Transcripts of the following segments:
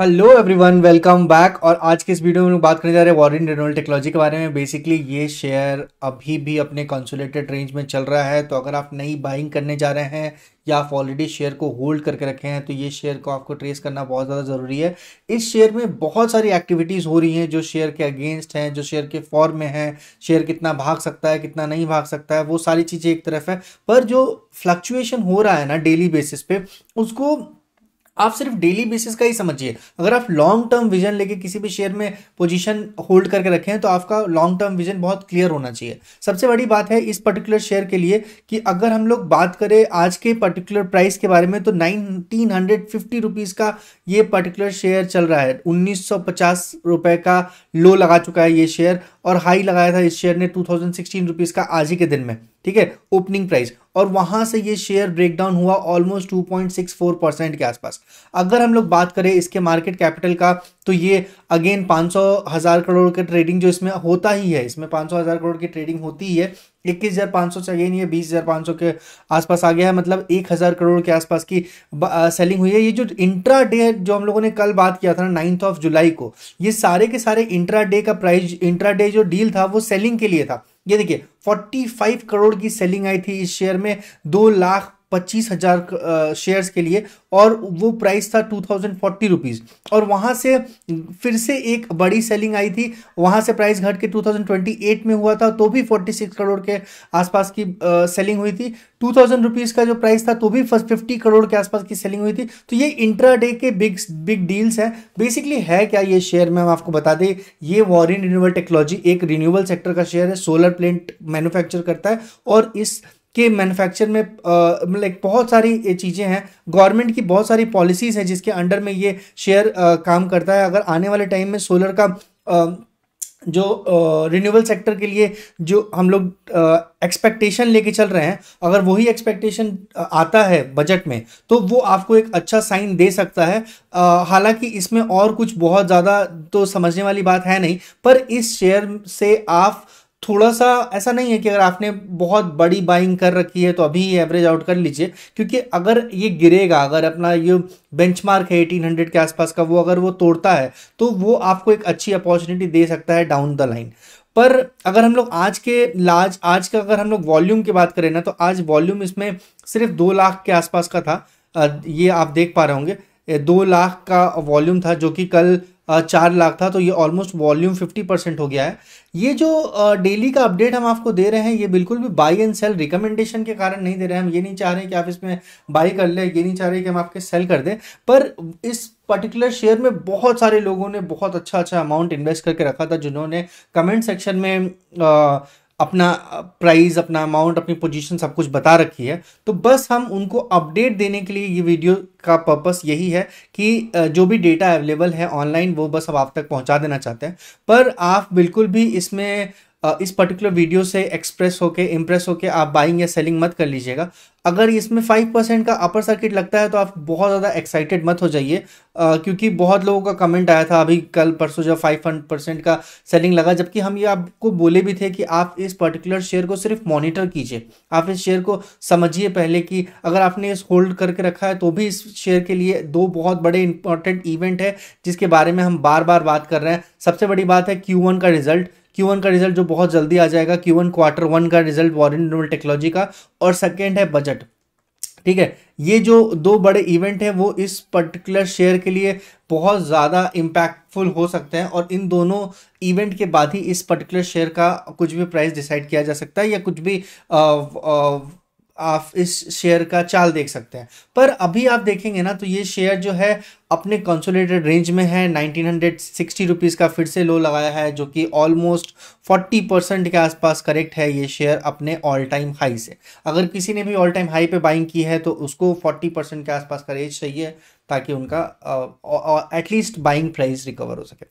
hello everyone welcome back और आज के इस वीडियो में लोग बात करने जा रहे हैं वॉरिन रेनोल्ड टेक्नोलॉजी के बारे में बेसिकली ये शेयर अभी भी अपने कंसोलेटेड रेंज में चल रहा है तो अगर आप नई बाइंग करने जा रहे हैं या आप ऑलरेडी शेयर को होल्ड करके रखे हैं तो ये शेयर को आपको ट्रेस करना बहुत ज़्यादा ज़रूरी है इस शेयर में बहुत सारी एक्टिविटीज़ हो रही हैं जो शेयर के अगेंस्ट हैं जो शेयर के फॉर्म में हैं शेयर कितना भाग सकता है कितना नहीं भाग सकता है वो सारी चीज़ें एक तरफ है पर जो फ्लक्चुएशन हो रहा है ना डेली बेसिस पे उसको आप सिर्फ डेली बेसिस का ही समझिए अगर आप लॉन्ग टर्म विजन लेके किसी भी शेयर में पोजीशन होल्ड करके रखें तो आपका लॉन्ग टर्म विजन बहुत क्लियर होना चाहिए सबसे बड़ी बात है इस पर्टिकुलर शेयर के लिए कि अगर हम लोग बात करें आज के पर्टिकुलर प्राइस के बारे में तो नाइनटीन हंड्रेड फिफ्टी रुपीज़ का ये पर्टिकुलर शेयर चल रहा है उन्नीस सौ पचास रुपये का लो लगा चुका है ये शेयर और हाई लगाया था इस शेयर ने टू थाउजेंड रुपीज का आज ही के दिन में ठीक है ओपनिंग प्राइस और वहां से ये शेयर ब्रेकडाउन हुआ ऑलमोस्ट 2.64 परसेंट के आसपास अगर हम लोग बात करें इसके मार्केट कैपिटल का तो ये अगेन 500 हजार करोड़ का ट्रेडिंग जो इसमें होता ही है इसमें 500 हजार करोड़ की ट्रेडिंग होती ही है इक्कीस हज़ार पाँच सौ से अगेन ये बीस हज़ार पाँच सौ के आसपास आ गया है मतलब एक हज़ार करोड़ के आसपास की सेलिंग हुई है ये जो इंट्रा डे जो हम लोगों ने कल बात किया था ना नाइन्थ ऑफ जुलाई को ये सारे के सारे इंट्रा डे का प्राइस इंट्रा डे जो डील था वो सेलिंग के लिए था ये देखिए 45 करोड़ की सेलिंग आई थी इस शेयर में दो लाख पच्चीस हज़ार शेयर्स के लिए और वो प्राइस था टू थाउजेंड फोर्टी रुपीज़ और वहाँ से फिर से एक बड़ी सेलिंग आई थी वहाँ से प्राइस घट के टू थाउजेंड ट्वेंटी एट में हुआ था तो भी फोर्टी सिक्स करोड़ के आसपास की आ, सेलिंग हुई थी टू थाउजेंड रुपीज़ का जो प्राइस था तो भी फिफ्टी करोड़ के आसपास की सेलिंग हुई थी तो ये इंट्रा डे के बिग बिग डील्स हैं बेसिकली है क्या ये शेयर में हम आपको बता दें ये वॉरिन रिन्यूबल टेक्नोलॉजी एक रिन्यूबल सेक्टर का शेयर है सोलर प्लेट मैन्युफैक्चर करता है और इस के मैन्युफैक्चर में लाइक मतलब बहुत सारी चीज़ें हैं गवर्नमेंट की बहुत सारी पॉलिसीज़ हैं जिसके अंडर में ये शेयर काम करता है अगर आने वाले टाइम में सोलर का आ, जो रिन्यूबल सेक्टर के लिए जो हम लोग एक्सपेक्टेशन लेके चल रहे हैं अगर वही एक्सपेक्टेशन आता है बजट में तो वो आपको एक अच्छा साइन दे सकता है हालांकि इसमें और कुछ बहुत ज़्यादा तो समझने वाली बात है नहीं पर इस शेयर से आप थोड़ा सा ऐसा नहीं है कि अगर आपने बहुत बड़ी बाइंग कर रखी है तो अभी ही एवरेज आउट कर लीजिए क्योंकि अगर ये गिरेगा अगर अपना ये बेंचमार्क है एटीन हंड्रेड के आसपास का वो अगर वो तोड़ता है तो वो आपको एक अच्छी अपॉर्चुनिटी दे सकता है डाउन द लाइन पर अगर हम लोग आज के लाज आज का अगर हम लोग वॉल्यूम की बात करें ना तो आज वॉल्यूम इसमें सिर्फ दो लाख के आसपास का था ये आप देख पा रहे होंगे दो लाख का वॉल्यूम था जो कि कल चार लाख था तो ये ऑलमोस्ट वॉल्यूम फिफ्टी परसेंट हो गया है ये जो डेली का अपडेट हम आपको दे रहे हैं ये बिल्कुल भी बाई एंड सेल रिकमेंडेशन के कारण नहीं दे रहे हैं हम ये नहीं चाह रहे हैं कि आप इसमें बाई कर लें ये नहीं चाह रहे कि हम आपके सेल कर दें पर इस पर्टिकुलर शेयर में बहुत सारे लोगों ने बहुत अच्छा अच्छा अमाउंट इन्वेस्ट करके रखा था जिन्होंने कमेंट सेक्शन में आ, अपना प्राइस अपना अमाउंट अपनी पोजीशन सब कुछ बता रखी है तो बस हम उनको अपडेट देने के लिए ये वीडियो का पर्पस यही है कि जो भी डेटा अवेलेबल है ऑनलाइन वो बस हम आप तक पहुंचा देना चाहते हैं पर आप बिल्कुल भी इसमें इस पर्टिकुलर वीडियो से एक्सप्रेस होके इम्प्रेस होके आप बाइंग या सेलिंग मत कर लीजिएगा अगर इसमें फाइव परसेंट का अपर सर्किट लगता है तो आप बहुत ज़्यादा एक्साइटेड मत हो जाइए क्योंकि बहुत लोगों का कमेंट आया था अभी कल परसों जब फाइव परसेंट का सेलिंग लगा जबकि हम ये आपको बोले भी थे कि आप इस पर्टिकुलर शेयर को सिर्फ मॉनिटर कीजिए आप इस शेयर को समझिए पहले कि अगर आपने इस होल्ड करके रखा है तो भी इस शेयर के लिए दो बहुत बड़े इंपॉर्टेंट इवेंट है जिसके बारे में हम बार बार बात कर रहे हैं सबसे बड़ी बात है क्यू का रिजल्ट क्यू वन का रिजल्ट जो बहुत जल्दी आ जाएगा क्यू वन क्वार्टर वन का रिजल्ट वॉरेन टेक्नोलॉजी का और सेकेंड है बजट ठीक है ये जो दो बड़े इवेंट हैं वो इस पर्टिकुलर शेयर के लिए बहुत ज़्यादा इम्पैक्टफुल हो सकते हैं और इन दोनों इवेंट के बाद ही इस पर्टिकुलर शेयर का कुछ भी प्राइस डिसाइड किया जा सकता है या कुछ भी आ, आ, आप इस शेयर का चाल देख सकते हैं पर अभी आप देखेंगे ना तो ये शेयर जो है अपने कंसोलिडेटेड रेंज में है नाइनटीन हंड्रेड सिक्सटी रुपीज़ का फिर से लो लगाया है जो कि ऑलमोस्ट फोर्टी परसेंट के आसपास करेक्ट है ये शेयर अपने ऑल टाइम हाई से अगर किसी ने भी ऑल टाइम हाई पे बाइंग की है तो उसको फोर्टी परसेंट के आसपास का रेंज चाहिए ताकि उनका एटलीस्ट बाइंग प्राइस रिकवर हो सके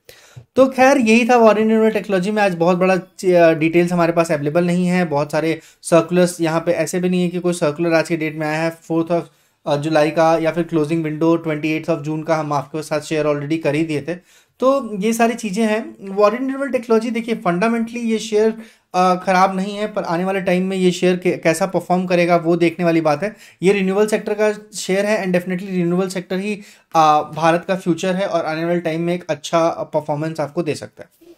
तो खैर यही था वॉर यूनिट टेक्नोलॉजी में आज बहुत बड़ा डिटेल्स हमारे पास अवेलेबल नहीं है बहुत सारे सर्कुलर्स यहाँ पे ऐसे भी नहीं है कि कोई सर्कुलर आज के डेट में आया है फोर्थ ऑफ जुलाई का या फिर closing window twenty of June का हम आपके साथ शेयर ऑलरेडी कर ही दिए थे तो ये सारी चीज़ें हैं वॉरेंट इनवल टेक्नोलॉजी देखिए फंडामेंटली ये शेयर ख़राब नहीं है पर आने वाले टाइम में ये शेयर कैसा परफॉर्म करेगा वो देखने वाली बात है ये रिन्यूअल सेक्टर का शेयर है एंड डेफिनेटली रिन्यूअल सेक्टर ही आ, भारत का फ्यूचर है और आने वाले टाइम में एक अच्छा परफॉर्मेंस आपको दे सकता है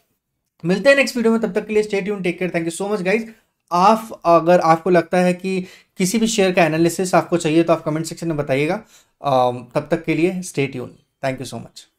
मिलते हैं नेक्स्ट वीडियो में तब तक के लिए stay tune take care thank you so much guys आप अगर आपको लगता है कि किसी भी शेयर का एनालिसिस आपको चाहिए तो आप कमेंट सेक्शन में बताइएगा तब तक के लिए stay tune thank you so much